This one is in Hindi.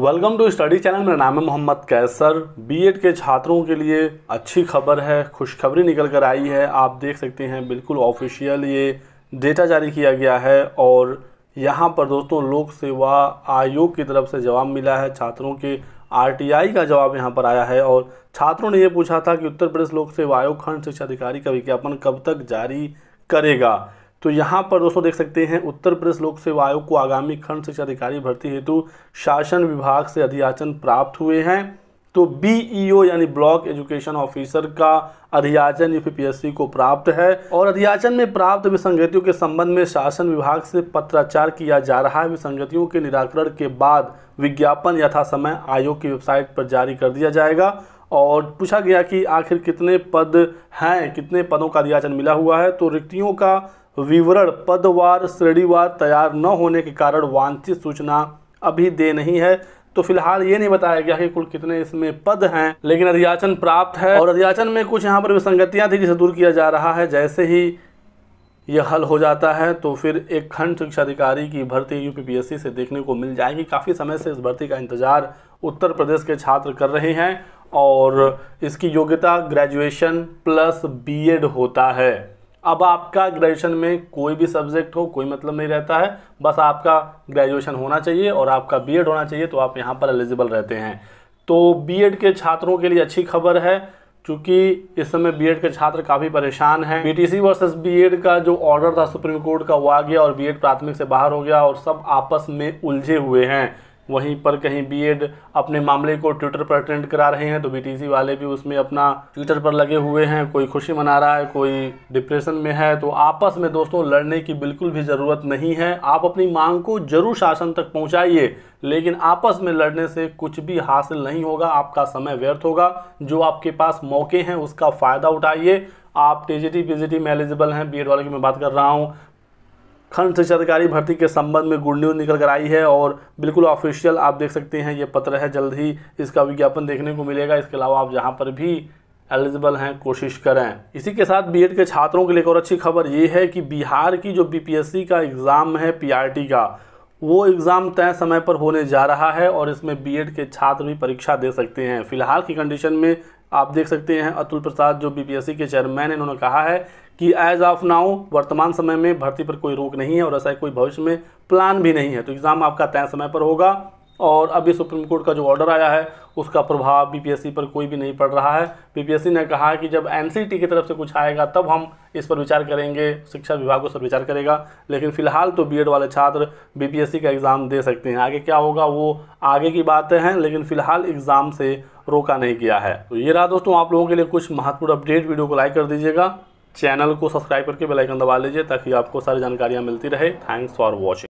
वेलकम टू स्टडी चैनल मेरा नाम है मोहम्मद कैसर बीएड के छात्रों के लिए अच्छी खबर है खुशखबरी निकल कर आई है आप देख सकते हैं बिल्कुल ऑफिशियल ये डेटा जारी किया गया है और यहाँ पर दोस्तों लोक सेवा आयोग की तरफ से जवाब मिला है छात्रों के आरटीआई का जवाब यहाँ पर आया है और छात्रों ने ये पूछा था कि उत्तर प्रदेश लोक सेवा आयोग खंड शिक्षा अधिकारी का विज्ञापन कब तक जारी करेगा तो यहाँ पर दोस्तों देख सकते हैं उत्तर प्रदेश लोक सेवा आयोग को आगामी खंड शिक्षा अधिकारी भर्ती हेतु शासन विभाग से अधियाचन प्राप्त हुए हैं तो बीईओ e यानी ब्लॉक एजुकेशन ऑफिसर का अधियाचन यूपीपीएससी को प्राप्त है और अधियाचन में प्राप्त विसंगतियों के संबंध में शासन विभाग से पत्राचार किया जा रहा है विसंगतियों के निराकरण के बाद विज्ञापन यथासमय आयोग की वेबसाइट पर जारी कर दिया जाएगा और पूछा गया कि आखिर कितने पद हैं कितने पदों का अधियाचन मिला हुआ है तो रिक्तियों का विवरण पदवार श्रेणीवार तैयार न होने के कारण वांछित सूचना अभी दे नहीं है तो फिलहाल ये नहीं बताया गया कि कुल कितने इसमें पद हैं लेकिन अधियाचन प्राप्त है और अधियाचन में कुछ यहाँ पर विसंगतियाँ थी जिसे दूर किया जा रहा है जैसे ही यह हल हो जाता है तो फिर एक खंड शिक्षा अधिकारी की भर्ती यूपीपीएससी से देखने को मिल जाएगी काफ़ी समय से इस भर्ती का इंतज़ार उत्तर प्रदेश के छात्र कर रहे हैं और इसकी योग्यता ग्रेजुएशन प्लस बीएड होता है अब आपका ग्रेजुएशन में कोई भी सब्जेक्ट हो कोई मतलब नहीं रहता है बस आपका ग्रेजुएशन होना चाहिए और आपका बीएड होना चाहिए तो आप यहाँ पर एलिजिबल रहते हैं तो बीएड के छात्रों के लिए अच्छी खबर है चूँकि इस समय बीएड के छात्र काफ़ी परेशान हैं बीटीसी वर्सेस बीएड का जो ऑर्डर था सुप्रीम कोर्ट का वो आ गया और बीएड प्राथमिक से बाहर हो गया और सब आपस में उलझे हुए हैं वहीं पर कहीं बीएड अपने मामले को ट्विटर पर ट्रेंड करा रहे हैं तो बीटीसी वाले भी उसमें अपना ट्विटर पर लगे हुए हैं कोई खुशी मना रहा है कोई डिप्रेशन में है तो आपस में दोस्तों लड़ने की बिल्कुल भी ज़रूरत नहीं है आप अपनी मांग को जरूर शासन तक पहुँचाइए लेकिन आपस में लड़ने से कुछ भी हासिल नहीं होगा आपका समय व्यर्थ होगा जो आपके पास मौके हैं उसका फ़ायदा उठाइए आप T G T P G T में एलिजिबल हैं बी एड वाले की मैं बात कर रहा हूँ खंड शिक्षा अधिकारी भर्ती के संबंध में गुड न्यूज़ निकल कर आई है और बिल्कुल ऑफिशियल आप देख सकते हैं ये पत्र है जल्द ही इसका विज्ञापन देखने को मिलेगा इसके अलावा आप जहाँ पर भी एलिजिबल हैं कोशिश करें इसी के साथ बी के छात्रों के लिए एक और अच्छी खबर ये है कि बिहार की जो बी का एग्ज़ाम है पी का वो एग्ज़ाम तय समय पर होने जा रहा है और इसमें बीएड के छात्र भी परीक्षा दे सकते हैं फिलहाल की कंडीशन में आप देख सकते हैं अतुल प्रसाद जो बीपीएससी e के चेयरमैन हैं उन्होंने कहा है कि एज ऑफ नाउ वर्तमान समय में भर्ती पर कोई रोक नहीं है और ऐसा कोई भविष्य में प्लान भी नहीं है तो एग्ज़ाम आपका तय समय पर होगा और अभी सुप्रीम कोर्ट का जो ऑर्डर आया है उसका प्रभाव बीपीएससी पर कोई भी नहीं पड़ रहा है बीपीएससी ने कहा है कि जब एनसीटी की तरफ से कुछ आएगा तब हम इस पर विचार करेंगे शिक्षा विभाग उस पर विचार करेगा लेकिन फिलहाल तो बीएड वाले छात्र बीपीएससी का एग्ज़ाम दे सकते हैं आगे क्या होगा वो आगे की बातें हैं लेकिन फिलहाल एग्ज़ाम से रोका नहीं गया है तो ये रहा दोस्तों आप लोगों के लिए कुछ महत्वपूर्ण अपडेट वीडियो को लाइक कर दीजिएगा चैनल को सब्सक्राइब करके बेलाइकन दबा लीजिए ताकि आपको सारी जानकारियाँ मिलती रहे थैंक्स फॉर वॉचिंग